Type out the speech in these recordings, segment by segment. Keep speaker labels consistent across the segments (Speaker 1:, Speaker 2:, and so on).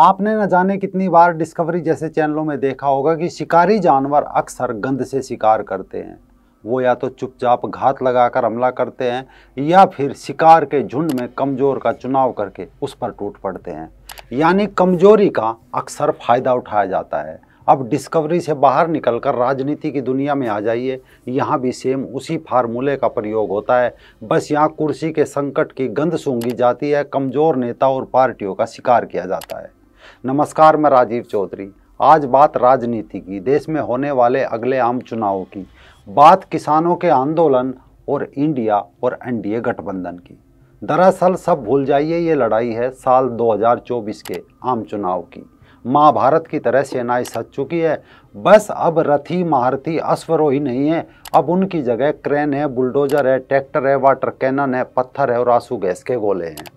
Speaker 1: आपने न जाने कितनी बार डिस्कवरी जैसे चैनलों में देखा होगा कि शिकारी जानवर अक्सर गंध से शिकार करते हैं वो या तो चुपचाप घात लगाकर हमला करते हैं या फिर शिकार के झुंड में कमज़ोर का चुनाव करके उस पर टूट पड़ते हैं यानी कमजोरी का अक्सर फ़ायदा उठाया जाता है अब डिस्कवरी से बाहर निकलकर राजनीति की दुनिया में आ जाइए यहाँ भी सेम उसी फार्मूले का प्रयोग होता है बस यहाँ कुर्सी के संकट की गंध सूंघी जाती है कमज़ोर नेता और पार्टियों का शिकार किया जाता है नमस्कार मैं राजीव चौधरी आज बात राजनीति की देश में होने वाले अगले आम चुनावों की बात किसानों के आंदोलन और इंडिया और एनडीए गठबंधन की दरअसल सब भूल जाइए ये लड़ाई है साल 2024 के आम चुनाव की महाभारत की तरह सेनाएं सज चुकी है बस अब रथी महारथी अश्वरोही नहीं है अब उनकी जगह क्रेन है बुलडोजर है ट्रैक्टर है वाटर कैनन है पत्थर है और आंसू गैस के गोले हैं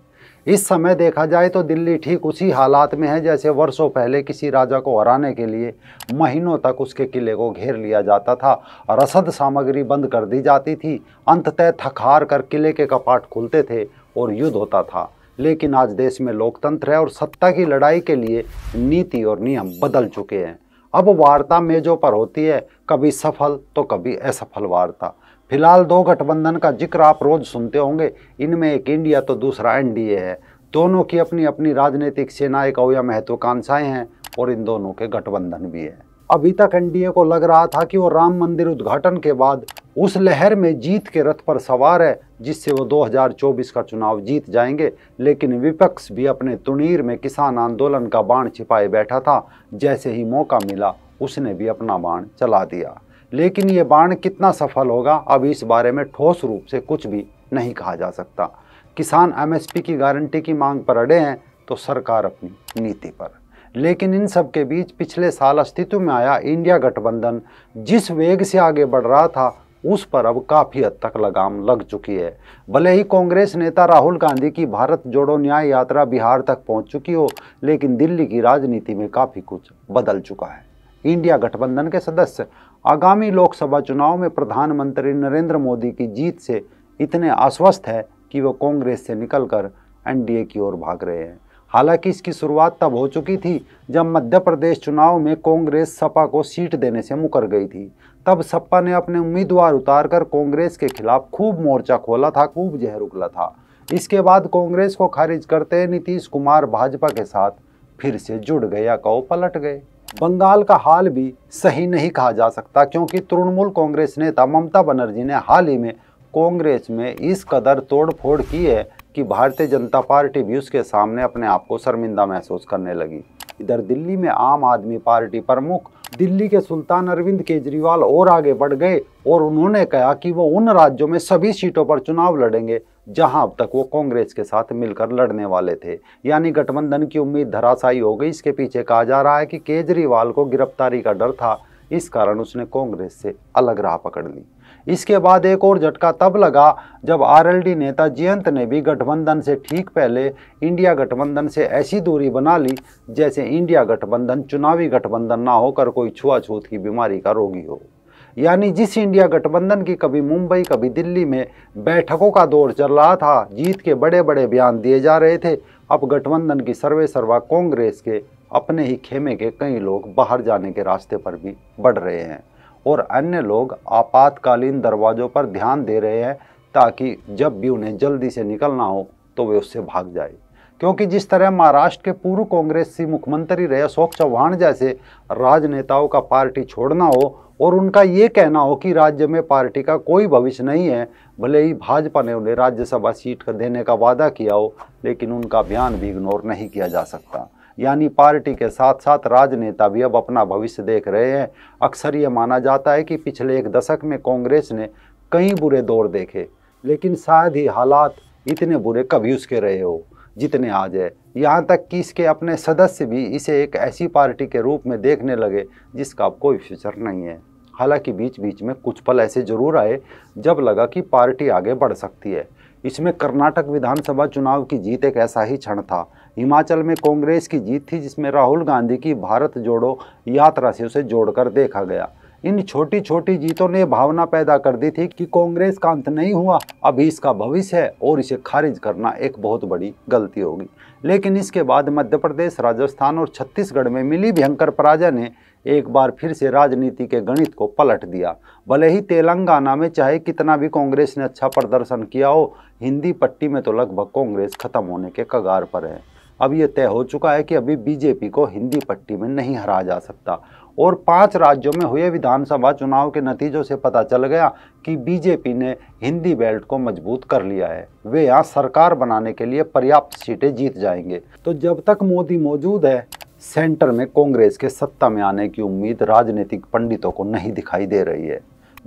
Speaker 1: इस समय देखा जाए तो दिल्ली ठीक उसी हालात में है जैसे वर्षों पहले किसी राजा को हराने के लिए महीनों तक उसके किले को घेर लिया जाता था रसद सामग्री बंद कर दी जाती थी अंततः थकार कर किले के कपाट खुलते थे और युद्ध होता था लेकिन आज देश में लोकतंत्र है और सत्ता की लड़ाई के लिए नीति और नियम बदल चुके हैं अब वार्ता मेजों पर होती है कभी सफल तो कभी असफल वार्ता फिलहाल दो गठबंधन का जिक्र आप रोज़ सुनते होंगे इनमें एक इंडिया तो दूसरा एनडीए है दोनों की अपनी अपनी राजनीतिक सेनाएं या महत्वाकांक्षाएं हैं और इन दोनों के गठबंधन भी है अभी तक एनडीए को लग रहा था कि वो राम मंदिर उद्घाटन के बाद उस लहर में जीत के रथ पर सवार है जिससे वो 2024 का चुनाव जीत जाएंगे लेकिन विपक्ष भी अपने तुनीर में किसान आंदोलन का बाण छिपाए बैठा था जैसे ही मौका मिला उसने भी अपना बाण चला दिया लेकिन ये बाण कितना सफल होगा अब इस बारे में ठोस रूप से कुछ भी नहीं कहा जा सकता किसान एमएसपी की गारंटी की मांग पर अड़े हैं तो सरकार अपनी नीति पर लेकिन इन सब के बीच पिछले साल अस्तित्व में आया इंडिया गठबंधन जिस वेग से आगे बढ़ रहा था उस पर अब काफ़ी हद तक लगाम लग चुकी है भले ही कांग्रेस नेता राहुल गांधी की भारत जोड़ो न्याय यात्रा बिहार तक पहुंच चुकी हो लेकिन दिल्ली की राजनीति में काफ़ी कुछ बदल चुका है इंडिया गठबंधन के सदस्य आगामी लोकसभा चुनाव में प्रधानमंत्री नरेंद्र मोदी की जीत से इतने आश्वस्त है कि वह कांग्रेस से निकलकर एनडीए की ओर भाग रहे हैं हालांकि इसकी शुरुआत तब हो चुकी थी जब मध्य प्रदेश चुनाव में कांग्रेस सपा को सीट देने से मुकर गई थी तब सपा ने अपने उम्मीदवार उतारकर कांग्रेस के खिलाफ खूब मोर्चा खोला था खूब जहर उगला था इसके बाद कांग्रेस को खारिज करते नीतीश कुमार भाजपा के साथ फिर से जुड़ गया कहो पलट गए बंगाल का हाल भी सही नहीं कहा जा सकता क्योंकि तृणमूल कांग्रेस नेता ममता बनर्जी ने हाल ही में कांग्रेस में इस कदर तोड़फोड़ की है कि भारतीय जनता पार्टी भी उसके सामने अपने आप को शर्मिंदा महसूस करने लगी इधर दिल्ली में आम आदमी पार्टी प्रमुख दिल्ली के सुल्तान अरविंद केजरीवाल और आगे बढ़ गए और उन्होंने कहा कि वो उन राज्यों में सभी सीटों पर चुनाव लड़ेंगे जहां अब तक वो कांग्रेस के साथ मिलकर लड़ने वाले थे यानी गठबंधन की उम्मीद धराशायी हो गई इसके पीछे कहा जा रहा है कि केजरीवाल को गिरफ्तारी का डर था इस कारण उसने कांग्रेस से अलग राह पकड़ ली इसके बाद एक और झटका तब लगा जब आरएलडी नेता जयंत ने भी गठबंधन से ठीक पहले इंडिया गठबंधन से ऐसी दूरी बना ली जैसे इंडिया गठबंधन चुनावी गठबंधन ना होकर कोई छुआछूत की बीमारी का रोगी हो यानी जिस इंडिया गठबंधन की कभी मुंबई कभी दिल्ली में बैठकों का दौर चल रहा था जीत के बड़े बड़े बयान दिए जा रहे थे अब गठबंधन की सर्वे सर्वा कांग्रेस के अपने ही खेमे के कई लोग बाहर जाने के रास्ते पर भी बढ़ रहे हैं और अन्य लोग आपातकालीन दरवाज़ों पर ध्यान दे रहे हैं ताकि जब भी उन्हें जल्दी से निकलना हो तो वे उससे भाग जाए क्योंकि जिस तरह महाराष्ट्र के पूर्व कांग्रेसी मुख्यमंत्री रहे अशोक चौहान जैसे राजनेताओं का पार्टी छोड़ना हो और उनका ये कहना हो कि राज्य में पार्टी का कोई भविष्य नहीं है भले ही भाजपा ने उन्हें राज्यसभा सीट का देने का वादा किया हो लेकिन उनका बयान भी इग्नोर नहीं किया जा सकता यानी पार्टी के साथ साथ राजनेता भी अब अपना भविष्य देख रहे हैं अक्सर ये माना जाता है कि पिछले एक दशक में कांग्रेस ने कई बुरे दौर देखे लेकिन शायद ही हालात इतने बुरे कभी उसके रहे हो जितने आ जाए यहाँ तक कि इसके अपने सदस्य भी इसे एक ऐसी पार्टी के रूप में देखने लगे जिसका अब कोई फ्यूचर नहीं है हालांकि बीच बीच में कुछ पल ऐसे जरूर आए जब लगा कि पार्टी आगे बढ़ सकती है इसमें कर्नाटक विधानसभा चुनाव की जीत एक ऐसा ही क्षण था हिमाचल में कांग्रेस की जीत थी जिसमें राहुल गांधी की भारत जोड़ो यात्रा से उसे जोड़कर देखा गया इन छोटी छोटी जीतों ने भावना पैदा कर दी थी कि कांग्रेस का अंत नहीं हुआ अभी इसका भविष्य है और इसे खारिज करना एक बहुत बड़ी गलती होगी लेकिन इसके बाद मध्य प्रदेश राजस्थान और छत्तीसगढ़ में मिली भयंकर पराजय ने एक बार फिर से राजनीति के गणित को पलट दिया भले ही तेलंगाना में चाहे कितना भी कांग्रेस ने अच्छा प्रदर्शन किया हो हिंदी पट्टी में तो लगभग कांग्रेस खत्म होने के कगार पर है अब ये तय हो चुका है कि अभी बीजेपी को हिंदी पट्टी में नहीं हरा जा सकता और पांच राज्यों में हुए विधानसभा चुनाव के नतीजों से पता चल गया कि बीजेपी ने हिंदी बेल्ट को मजबूत कर लिया है वे यहाँ सरकार बनाने के लिए पर्याप्त सीटें जीत जाएंगे तो जब तक मोदी मौजूद है सेंटर में कांग्रेस के सत्ता में आने की उम्मीद राजनीतिक पंडितों को नहीं दिखाई दे रही है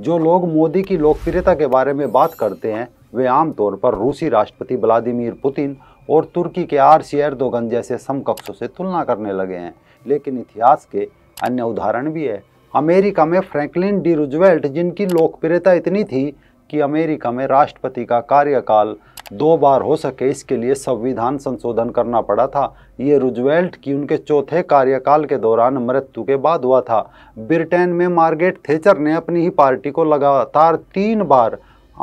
Speaker 1: जो लोग मोदी की लोकप्रियता के बारे में बात करते हैं वे आमतौर पर रूसी राष्ट्रपति व्लादिमीर पुतिन और तुर्की के आर सी जैसे समकक्षों से तुलना करने लगे हैं लेकिन इतिहास के अन्य उदाहरण भी है अमेरिका में फ्रैंकलिन डी रुजवेल्ट जिनकी लोकप्रियता इतनी थी कि अमेरिका में राष्ट्रपति का कार्यकाल दो बार हो सके इसके लिए संविधान संशोधन करना पड़ा था ये रुजवेल्ट की उनके चौथे कार्यकाल के दौरान मृत्यु के बाद हुआ था ब्रिटेन में मार्गेट थेचर ने अपनी ही पार्टी को लगातार तीन बार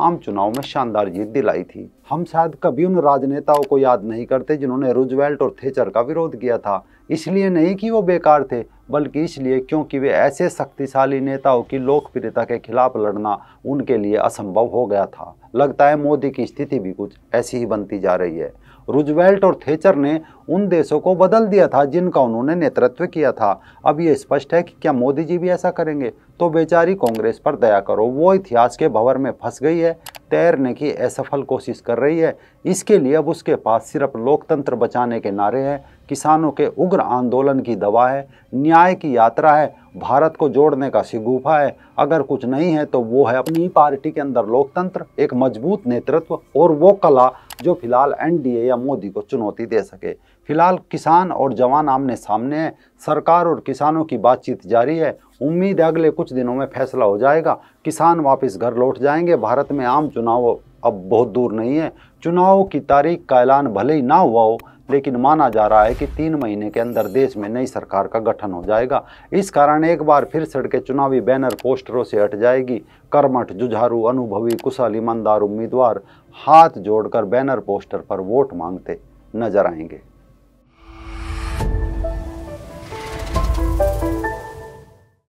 Speaker 1: आम चुनाव में शानदार जीत दिलाई थी हम शायद कभी उन राजनेताओं को याद नहीं करते जिन्होंने रुजवेल्ट और थेचर का विरोध किया था इसलिए नहीं कि वो बेकार थे बल्कि इसलिए क्योंकि वे ऐसे शक्तिशाली नेताओं की लोकप्रियता के खिलाफ लड़ना उनके लिए असंभव हो गया था लगता है मोदी की स्थिति भी कुछ ऐसी ही बनती जा रही है रुजवेल्ट और थेचर ने उन देशों को बदल दिया था जिनका उन्होंने नेतृत्व किया था अब ये स्पष्ट है कि क्या मोदी जी भी ऐसा करेंगे तो बेचारी कांग्रेस पर दया करो वो इतिहास के भंवर में फंस गई है तैरने की असफल कोशिश कर रही है इसके लिए अब उसके पास सिर्फ लोकतंत्र बचाने के नारे हैं किसानों के उग्र आंदोलन की दवा है न्याय की यात्रा है भारत को जोड़ने का सिगूफा है अगर कुछ नहीं है तो वो है अपनी पार्टी के अंदर लोकतंत्र एक मजबूत नेतृत्व और वो कला जो फिलहाल एनडीए या मोदी को चुनौती दे सके फिलहाल किसान और जवान आमने सामने है सरकार और किसानों की बातचीत जारी है उम्मीद है अगले कुछ दिनों में फैसला हो जाएगा किसान वापस घर लौट जाएंगे भारत में आम चुनाव अब बहुत दूर नहीं है चुनाव की तारीख का ऐलान भले ही ना हुआ हो लेकिन माना जा रहा है कि तीन महीने के अंदर देश में नई सरकार का गठन हो जाएगा इस कारण एक बार फिर सड़कें चुनावी बैनर पोस्टरों से हट जाएगी कर्मठ जुझारू अनुभवी कुशल ईमानदार उम्मीदवार हाथ जोड़कर बैनर पोस्टर पर वोट मांगते नजर आएंगे